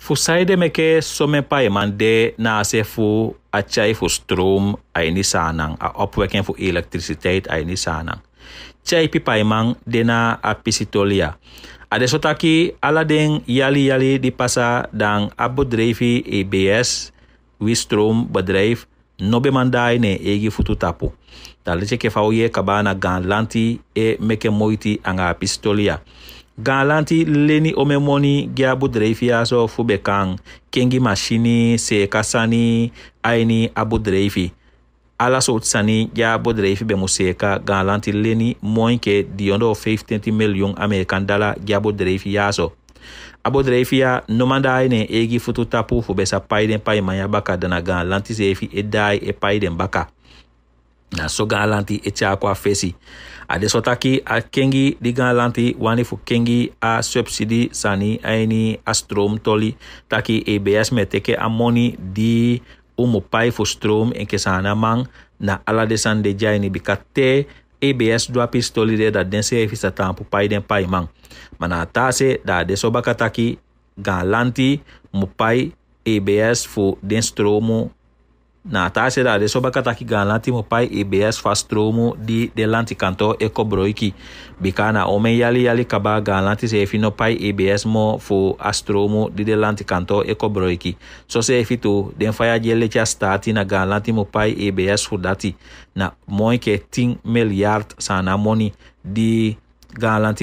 Fu saide meke some pae mande na ase fu chai fu stroom ini sanang a opweken fu a ini sanang. Chai pi na mang pisitolia a de sotaki ala den yali yali di pasa dang abodrevi EBS wistroom no nobe mandai ne egi futu tapu. leche ke fauye kabana gan lanti e meke moiti anga apistolia. ganlanti leni omemoni giabu dreifiyaso fube kan kengi masini se kasani aini abu dreifi alaso so sani giabu dreifi be museka ganlanti leni moinke diyondo 15 million amerikan dala giabu dreifi abu abo dreifiya nomanda aine egi futu tapu fube sa paiden paimanya baka dana ganlanti sefi edai e paiden baka na so gan lanti e ti akua fesi ade so taki akengi di gan lanti wani fu kengi a subsidi sani aini a strom toli taki e be asi me teke a moni di umu pai fu strom en kesa ani aman na ala de sani de gi aini bika te ABS e dua pis toli de da dense e fisa tan pu pai den pai man. Mana atase da de so bakataki gan lanti mu pai ABS e fu den stromo Na tasedade sobakataki galanti mo pai EBS fastromo di delanti kanto eko broiki. Bika na omen yali yali kaba galanti se efi no pai EBS mo fo astromo di delanti kanto eko broiki. So se efi to den faya jele cha stati na galanti mo pai EBS fo Na moike ke 10 miljard sana moni di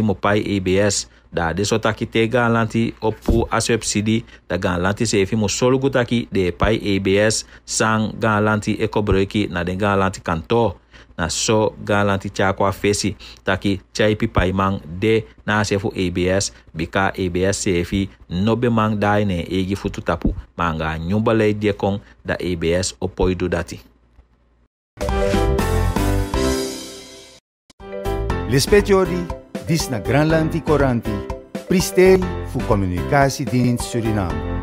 mo pai abs da de so taki te galanti opu asubsidi da galanti se efi mo solo taki de pai abs sang san eco ekobreki na den galanti kantor na so galanti tyako a fesi taki pai mang de na ase fu abs bika abs sefi nobe mang dai ne egi futu tapu manga nyumba le die kon da abs opoidu dati Lispet Jordi dis na Granland Coranti, voor fu Dienst Suriname.